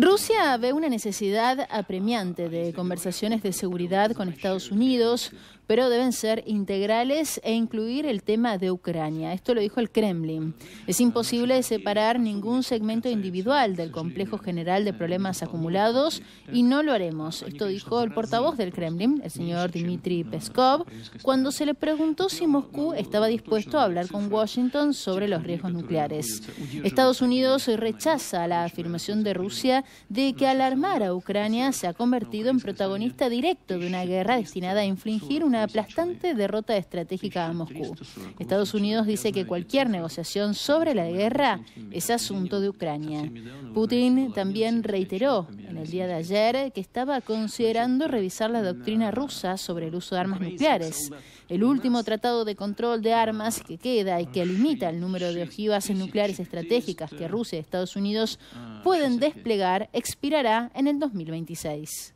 Rusia ve una necesidad apremiante de conversaciones de seguridad con Estados Unidos, pero deben ser integrales e incluir el tema de Ucrania. Esto lo dijo el Kremlin. Es imposible separar ningún segmento individual del complejo general de problemas acumulados y no lo haremos. Esto dijo el portavoz del Kremlin, el señor Dmitry Peskov, cuando se le preguntó si Moscú estaba dispuesto a hablar con Washington sobre los riesgos nucleares. Estados Unidos rechaza la afirmación de Rusia de que al armar a Ucrania se ha convertido en protagonista directo de una guerra destinada a infligir una aplastante derrota estratégica a Moscú. Estados Unidos dice que cualquier negociación sobre la guerra es asunto de Ucrania. Putin también reiteró el día de ayer eh, que estaba considerando revisar la doctrina rusa sobre el uso de armas nucleares, el último tratado de control de armas que queda y que limita el número de ojivas nucleares estratégicas que Rusia y Estados Unidos pueden desplegar expirará en el 2026.